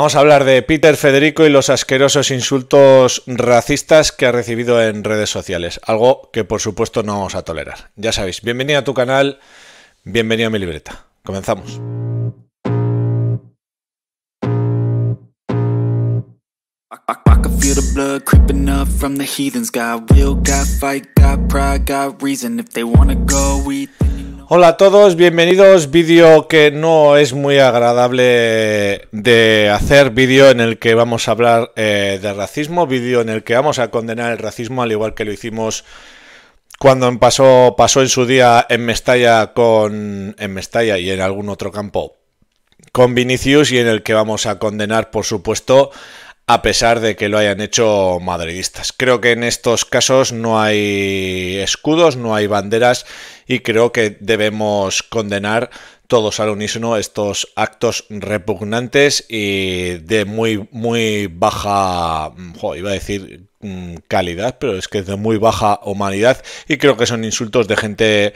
Vamos a hablar de Peter Federico y los asquerosos insultos racistas que ha recibido en redes sociales, algo que por supuesto no vamos a tolerar. Ya sabéis, bienvenido a tu canal, bienvenido a mi libreta. Comenzamos. Hola a todos, bienvenidos. Vídeo que no es muy agradable de hacer, vídeo en el que vamos a hablar eh, de racismo, vídeo en el que vamos a condenar el racismo al igual que lo hicimos cuando pasó, pasó en su día en Mestalla con en Mestalla y en algún otro campo con Vinicius y en el que vamos a condenar, por supuesto, a pesar de que lo hayan hecho madridistas. Creo que en estos casos no hay escudos, no hay banderas y creo que debemos condenar todos al unísono estos actos repugnantes y de muy muy baja mm, iba a decir mm, calidad pero es que es de muy baja humanidad y creo que son insultos de gente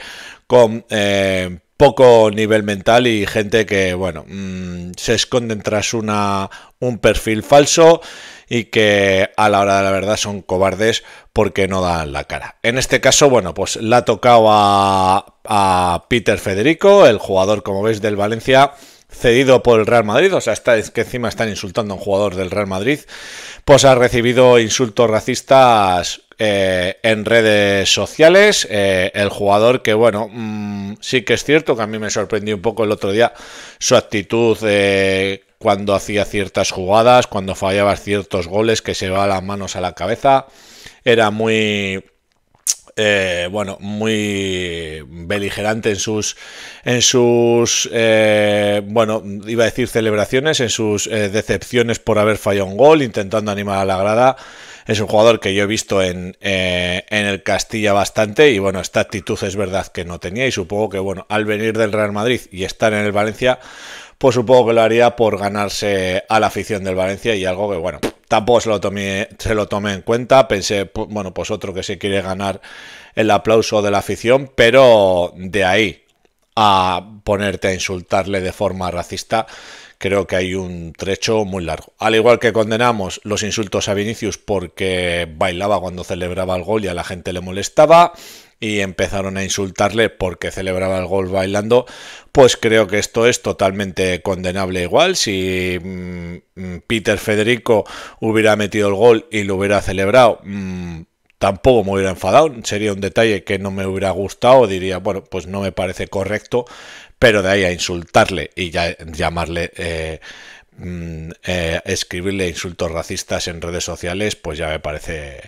con eh, poco nivel mental y gente que, bueno, mm, se esconden tras una, un perfil falso y que a la hora de la verdad son cobardes porque no dan la cara. En este caso, bueno, pues la ha tocado a, a Peter Federico, el jugador, como veis, del Valencia cedido por el Real Madrid, o sea, está, es que encima están insultando a un jugador del Real Madrid, pues ha recibido insultos racistas eh, en redes sociales. Eh, el jugador que, bueno, mm, sí que es cierto que a mí me sorprendió un poco el otro día su actitud eh, cuando hacía ciertas jugadas, cuando fallaba ciertos goles, que se va las manos a la cabeza. Era muy eh, bueno, muy beligerante en sus, en sus, eh, bueno, iba a decir celebraciones, en sus eh, decepciones por haber fallado un gol, intentando animar a la grada. Es un jugador que yo he visto en, en el Castilla bastante y bueno, esta actitud es verdad que no tenía y supongo que bueno, al venir del Real Madrid y estar en el Valencia, pues supongo que lo haría por ganarse a la afición del Valencia y algo que, bueno, tampoco se lo tomé, se lo tomé en cuenta. Pensé, bueno, pues otro que se quiere ganar el aplauso de la afición, pero de ahí a ponerte a insultarle de forma racista creo que hay un trecho muy largo. Al igual que condenamos los insultos a Vinicius porque bailaba cuando celebraba el gol y a la gente le molestaba y empezaron a insultarle porque celebraba el gol bailando, pues creo que esto es totalmente condenable igual. Si mm, mm, Peter Federico hubiera metido el gol y lo hubiera celebrado, mm, Tampoco me hubiera enfadado, sería un detalle que no me hubiera gustado, diría, bueno, pues no me parece correcto, pero de ahí a insultarle y ya llamarle, eh, mm, eh, escribirle insultos racistas en redes sociales, pues ya me parece,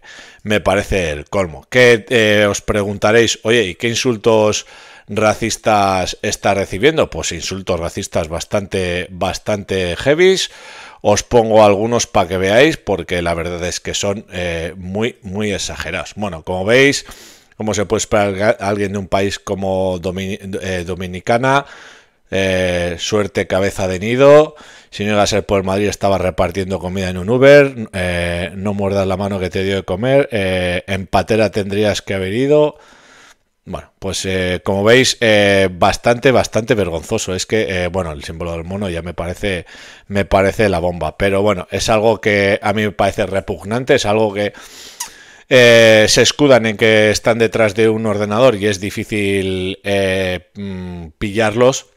me parece el colmo. Que eh, os preguntaréis, oye, ¿y qué insultos racistas está recibiendo? Pues insultos racistas bastante, bastante heavies os pongo algunos para que veáis, porque la verdad es que son eh, muy, muy exagerados. Bueno, como veis, cómo se puede esperar alguien de un país como eh, Dominicana, eh, suerte cabeza de nido. Si no iba a ser por Madrid, estaba repartiendo comida en un Uber. no muerdas la mano que te dio de comer. en patera tendrías que haber ido. Bueno, pues eh, como veis, eh, bastante, bastante vergonzoso. Es que, eh, bueno, el símbolo del mono ya me parece, me parece la bomba. Pero bueno, es algo que a mí me parece repugnante, es algo que se escudan en que están detrás de un ordenador y es difícil mm, pillarlos.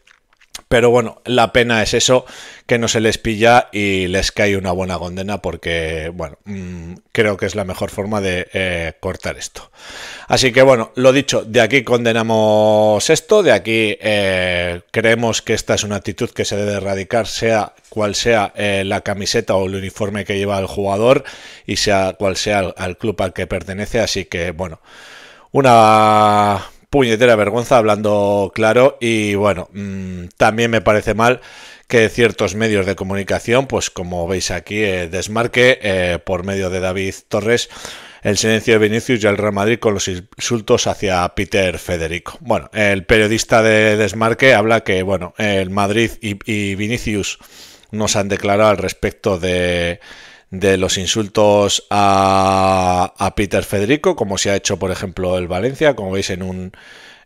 Pero bueno, la pena es eso, que no se les pilla y les cae una buena condena porque, bueno, mm, creo que es la mejor forma de eh, cortar esto. Así que bueno, lo dicho, de aquí condenamos esto, de aquí eh, creemos que esta es una actitud que se debe erradicar, sea cual sea eh, la camiseta o el uniforme que lleva el jugador y sea cual sea el club al que pertenece. Así que bueno, una puñetera vergüenza, hablando claro, y bueno, mm, también me parece mal que ciertos medios de comunicación, pues como veis aquí, eh, desmarque eh, por medio de David Torres el silencio de Vinicius y el Real Madrid con los insultos hacia Peter Federico. Bueno, el periodista de Desmarque habla que, bueno, el Madrid y Vinicius nos han declarado al respecto de de los insultos a, a Peter Federico, como se ha hecho, por ejemplo, el Valencia, como veis en un,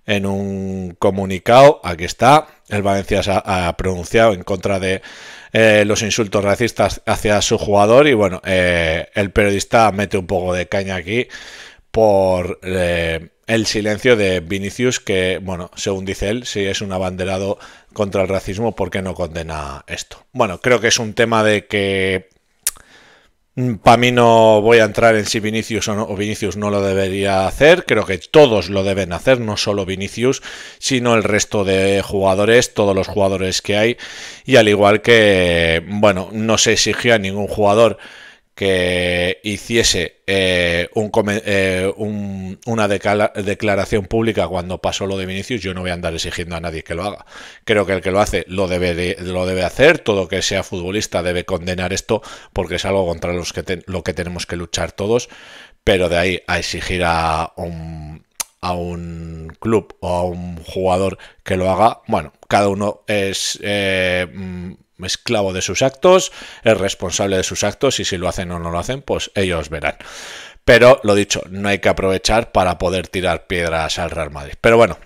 en un comunicado, aquí está, el Valencia se ha, pronunciado en contra de eh, los insultos racistas hacia su jugador y bueno, eh, el periodista mete un poco de caña aquí por eh, el silencio de Vinicius que, bueno, según dice él, si es un abanderado contra el racismo, ¿por qué no condena esto? Bueno, creo que es un tema de que Mm, Para mí no voy a entrar en si Vinicius o, no, Vinicius no lo debería hacer, creo que todos lo deben hacer, no solo Vinicius, sino el resto de jugadores, todos los jugadores que hay, y al igual que, bueno, no se exigió a ningún jugador que hiciese eh, eh, un, una declaración pública cuando pasó lo de Vinicius, yo no voy a andar exigiendo a nadie que lo haga. Creo que el que lo hace lo debe, lo debe hacer, todo que sea futbolista debe condenar esto porque es algo contra los que lo que tenemos que luchar todos, pero de ahí a exigir a un, a un club o a un jugador que lo haga, bueno, cada uno es... Eh, mm, esclavo de sus actos, es responsable de sus actos y si lo hacen o no lo hacen, pues ellos verán. Pero lo dicho, no hay que aprovechar para poder tirar piedras al Real Madrid. Pero bueno,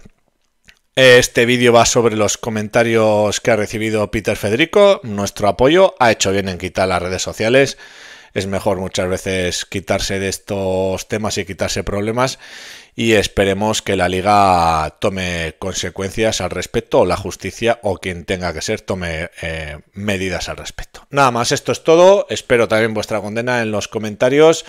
este vídeo va sobre los comentarios que ha recibido Peter Federico, nuestro apoyo, ha hecho bien en quitar las redes sociales es mejor muchas veces quitarse de estos temas y quitarse problemas y esperemos que la liga tome consecuencias al respecto o la justicia o quien tenga que ser tome eh, medidas al respecto. Nada más, esto es todo. Espero también vuestra condena en los comentarios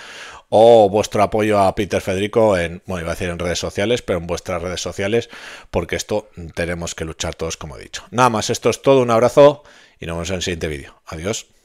o vuestro apoyo a Peter Federico en, bueno, iba a decir en redes sociales, pero en vuestras redes sociales, porque esto tenemos que luchar todos, como he dicho. Nada más, esto es todo, un abrazo y nos vemos en el siguiente vídeo. Adiós.